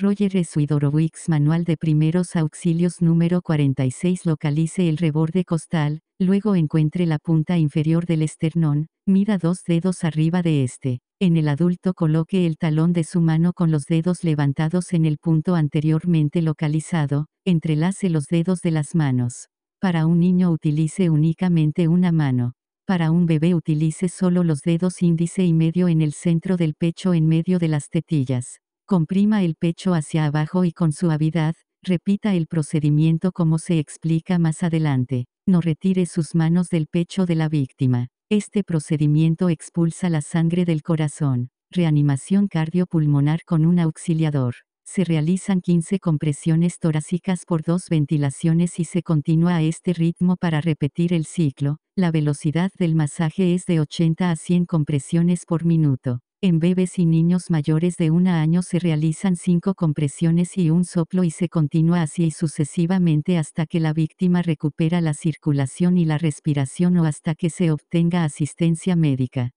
Roger Suidorowicz Manual de Primeros Auxilios número 46 Localice el reborde costal, luego encuentre la punta inferior del esternón, Mira dos dedos arriba de este. En el adulto coloque el talón de su mano con los dedos levantados en el punto anteriormente localizado, entrelace los dedos de las manos. Para un niño utilice únicamente una mano. Para un bebé utilice solo los dedos índice y medio en el centro del pecho en medio de las tetillas. Comprima el pecho hacia abajo y con suavidad, repita el procedimiento como se explica más adelante. No retire sus manos del pecho de la víctima. Este procedimiento expulsa la sangre del corazón. Reanimación cardiopulmonar con un auxiliador. Se realizan 15 compresiones torácicas por dos ventilaciones y se continúa a este ritmo para repetir el ciclo. La velocidad del masaje es de 80 a 100 compresiones por minuto. En bebés y niños mayores de un año se realizan cinco compresiones y un soplo y se continúa así y sucesivamente hasta que la víctima recupera la circulación y la respiración o hasta que se obtenga asistencia médica.